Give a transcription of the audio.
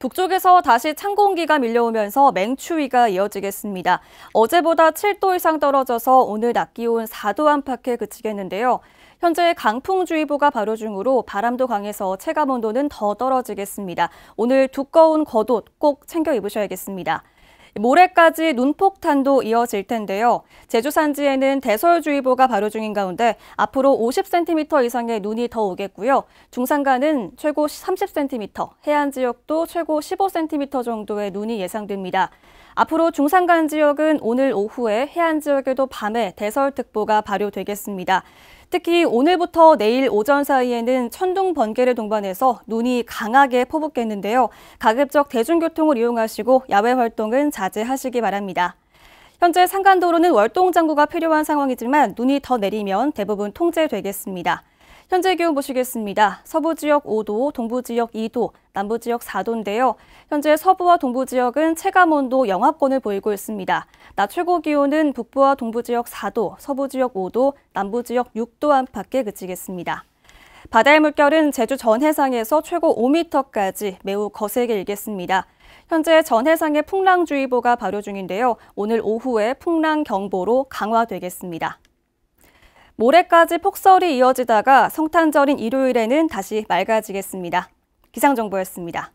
북쪽에서 다시 찬 공기가 밀려오면서 맹추위가 이어지겠습니다. 어제보다 7도 이상 떨어져서 오늘 낮 기온 4도 안팎에 그치겠는데요. 현재 강풍주의보가 발효 중으로 바람도 강해서 체감 온도는 더 떨어지겠습니다. 오늘 두꺼운 겉옷 꼭 챙겨 입으셔야겠습니다. 모레까지 눈폭탄도 이어질 텐데요. 제주 산지에는 대설주의보가 발효 중인 가운데 앞으로 50cm 이상의 눈이 더 오겠고요. 중산간은 최고 30cm, 해안 지역도 최고 15cm 정도의 눈이 예상됩니다. 앞으로 중산간 지역은 오늘 오후에 해안 지역에도 밤에 대설특보가 발효되겠습니다. 특히 오늘부터 내일 오전 사이에는 천둥 번개를 동반해서 눈이 강하게 퍼붓겠는데요. 가급적 대중교통을 이용하시고 야외 활동은 자제하시기 바랍니다. 현재 상간도로는 월동 장구가 필요한 상황이지만 눈이 더 내리면 대부분 통제되겠습니다. 현재 기온 보시겠습니다. 서부 지역 5도, 동부 지역 2도, 남부 지역 4도인데요. 현재 서부와 동부 지역은 체감 온도 영하권을 보이고 있습니다. 낮 최고 기온은 북부와 동부 지역 4도, 서부 지역 5도, 남부 지역 6도 안팎에 그치겠습니다. 바다의 물결은 제주 전 해상에서 최고 5m까지 매우 거세게 일겠습니다. 현재 전 해상에 풍랑주의보가 발효 중인데요. 오늘 오후에 풍랑경보로 강화되겠습니다. 모레까지 폭설이 이어지다가 성탄절인 일요일에는 다시 맑아지겠습니다. 기상정보였습니다.